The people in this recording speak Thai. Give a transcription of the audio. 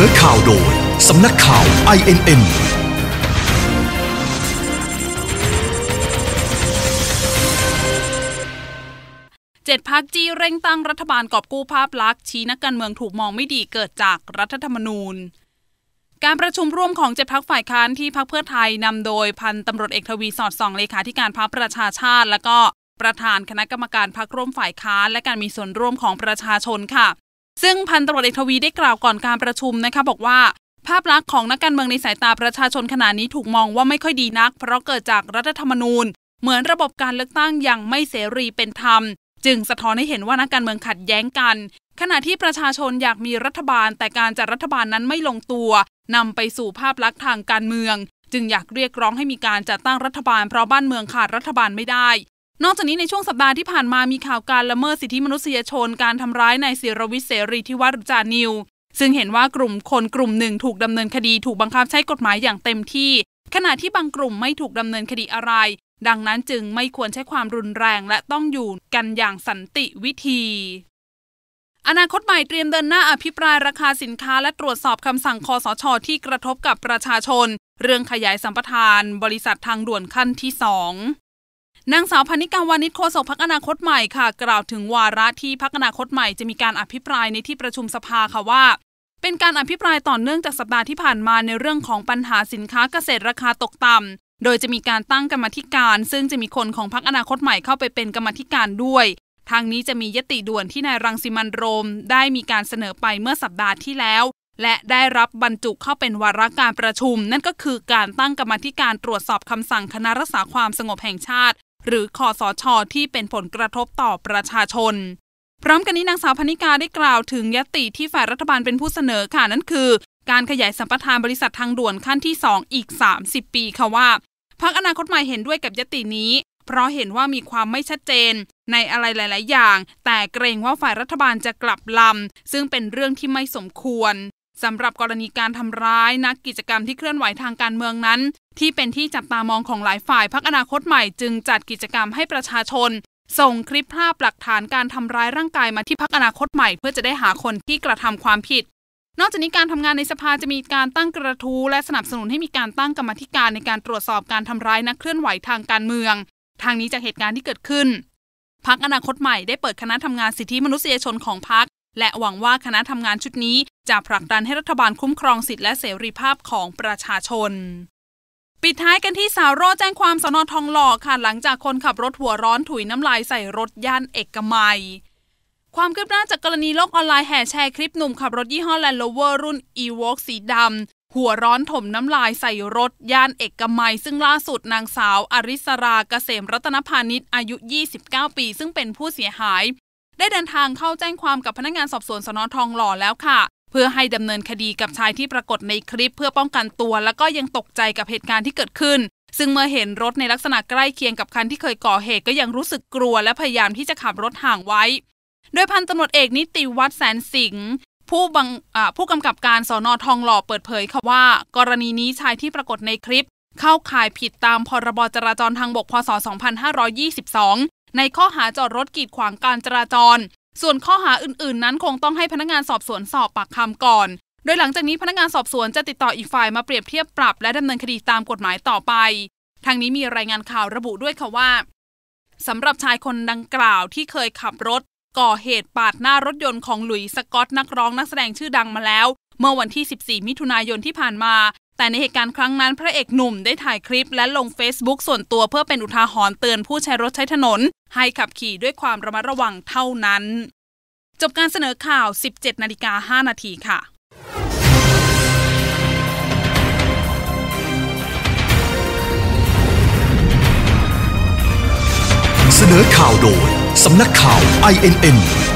นอข่าวโดย สำนักข่าว INN เจ็ดพักจีเร่งตั้งรัฐบาลกอบกู้ภาพลักษณ์ชี้นักการเมืองถูกมองไม่ดีเกิดจากรัฐธรรมนูญ การประชุมร่วมของเจ็ดพักฝ่ายค้านที่พักเพื่อไทยนำโดยพันตำรวจเอกทวีสอดส่องเลขาธิการพักประชาชาติ และก็ประธานคณะกรรมการพักร่วมฝ่ายค้านและการมีส่วนร่วมของประชาชนค่ะซึ่งพันตำรวจเอกทวีได้กล่าวก่อนการประชุมนะคะบอกว่า ภาพลักษณ์ของนักการเมืองในสายตาประชาชนขณะนี้ถูกมองว่าไม่ค่อยดีนักเพราะเกิดจากรัฐธรรมนูญเหมือนระบบการเลือกตั้งยังไม่เสรีเป็นธรรม จึงสะท้อนให้เห็นว่านักการเมืองขัดแย้งกัน ขณะที่ประชาชนอยากมีรัฐบาล แต่การจัดรัฐบาลนั้นไม่ลงตัวนำไปสู่ภาพลักษณ์ทางการเมือง จึงอยากเรียกร้องให้มีการจัดตั้งรัฐบาล เพราะบ้านเมืองขาดรัฐบาลไม่ได้นอกจากนี้ ในช่วงสัปดาห์ที่ผ่านมามีข่าวการละเมิดสิทธิมนุษยชนการทำร้ายนายศิรวิเสรีที่วัดจานิว ซึ่งเห็นว่ากลุ่มคนกลุ่มหนึ่งถูกดำเนินคดีถูกบังคับใช้กฎหมายอย่างเต็มที่ขณะที่บางกลุ่มไม่ถูกดำเนินคดีอะไร ดังนั้นจึงไม่ควรใช้ความรุนแรงและต้องอยู่กันอย่างสันติวิธี อนาคตใหม่เตรียมเดินหน้าอภิปรายราคาสินค้าและตรวจสอบคำสั่งคอสชอที่กระทบกับประชาชน เรื่องขยายสัมปทาน บริษัททางด่วนขั้นที่สองนางสาวพนิกาวานิชโคศกพักอนาคตใหม่ค่ะ กล่าวถึงวาระที่พักอนาคตใหม่จะมีการอภิปรายในที่ประชุมสภาค่ะว่าเป็นการอภิปรายต่อเนื่องจากสัปดาห์ที่ผ่านมาในเรื่องของปัญหาสินค้าเกษตรราคาตกต่ำโดยจะมีการตั้งกรรมธิการ ซึ่งจะมีคนของพักอนาคตใหม่เข้าไปเป็นกรรมธิการด้วยทางนี้จะมียติด่วนที่นายรังสิมันโรม ได้มีการเสนอไปเมื่อสัปดาห์ที่แล้ว และได้รับบรรจุเข้าเป็นวาระการประชุม นั่นก็คือการตั้งกรรมธิการตรวจสอบคำสั่งคณะรักษาความสงบแห่งชาติหรือคอสชที่เป็นผลกระทบต่อประชาชน พร้อมกันนี้นางสาวพนิกาได้กล่าวถึงยติที่ฝ่ายรัฐบาลเป็นผู้เสนอค่ะนั่นคือ การขยายสัมปทานบริษัททางด่วนขั้นที่ 2 อีก 30 ปีค่ะว่าพักอนาคตใหม่เห็นด้วยกับยตินี้ เพราะเห็นว่ามีความไม่ชัดเจนในอะไรหลาย ๆ อย่าง แต่เกรงว่าฝ่ายรัฐบาลจะกลับลำซึ่งเป็นเรื่องที่ไม่สมควรสำหรับกรณีการทำร้ายนักกิจกรรมที่เคลื่อนไหวทางการเมืองนั้นที่เป็นที่จับตามองของหลายฝ่าย พักอนาคตใหม่จึงจัดกิจกรรมให้ประชาชน ส่งคลิปภาพหลักฐานการทำร้ายร่างกายมาที่พักอนาคตใหม่เพื่อจะได้หาคนที่กระทำความผิด นอกจากนี้การทำงานในสภาจะมีการตั้งกระทู้และสนับสนุนให้มีการตั้งกรรมธิการในการตรวจสอบการทำร้ายนักเคลื่อนไหวทางการเมือง ทางนี้จากเหตุการณ์ที่เกิดขึ้น พักอนาคตใหม่ได้เปิดคณะทำงานสิทธิมนุษยชนของพักและหวังว่าคณะทำงานชุดนี้จะผลักดันให้รัฐบาลคุ้มครองสิทธิและเสรีภาพของประชาชนปิดท้ายกันที่สาวโร แจ้งความสนทองหล่อค่ะ หลังจากคนขับรถหัวร้อนถุยน้ำลายใส่รถย่านเอกมัยความคืบหน้าจากกรณีโลกออนไลน์แห่แชร์คลิปหนุ่มขับรถยี่ห้อแลนด์โรเวอร์รุ่น e v o สีดำหัวร้อนถมน้ำลายใส่รถย่านเอกมัย ซึ่งล่าสุดนางสาว อริสราเกษมรัตนพาณิชย์อายุ 29 ปีซึ่งเป็นผู้เสียหาย ได้เดินทางเข้าแจ้งความกับพนักงานสอบสวนสนทองหล่อแล้วค่ะเพื่อให้ดำเนินคดีกับชายที่ปรากฏในคลิปเพื่อป้องกันตัวแล้วก็ยังตกใจกับเหตุการณ์ที่เกิดขึ้น ซึ่งเมื่อเห็นรถในลักษณะใกล้เคียงกับคันที่เคยก่อเหตุก็ยังรู้สึกกลัวและพยายามที่จะขับรถห่างไว้ โดยพันตำรวจเอกนิติวัฒน์แสนสิงห์ผู้บังผู้กำกับการสอนอทองหล่อเปิดเผยค่ะว่า กรณีนี้ชายที่ปรากฏในคลิป เข้าข่ายผิดตามพรบจราจรทางบกพศ 2522 ในข้อหาจอดรถกีดขวางการจราจรส่วนข้อหาอื่นๆนั้นคงต้องให้พนักงานสอบสวนสอบปากคำก่อน โดยหลังจากนี้พนักงานสอบสวนจะติดต่ออีกฝ่ายมาเปรียบเทียบปรับ และดำเนินคดีตามกฎหมายต่อไปทางนี้มีรายงานข่าวระบุด้วยค่ะว่าสำหรับชายคนดังกล่าวที่เคยขับรถ ก่อเหตุปาดหน้ารถยนต์ของหลุยสกอตนักร้องนักแสดงชื่อดังมาแล้ว เมื่อวันที่ 14 มิถุนายนที่ผ่านมา แต่ในเหตุการณ์ครั้งนั้น พระเอกหนุ่มได้ถ่ายคลิปและลง Facebook ส่วนตัวเพื่อเป็นอุทาหรณ์เตือนผู้ใช้รถใช้ถนน ให้ขับขี่ด้วยความระมัดระวังเท่านั้นจบการเสนอข่าว 17 นาฬิกา 5 นาทีค่ะ เสนอข่าวโดยสำนักข่าว INN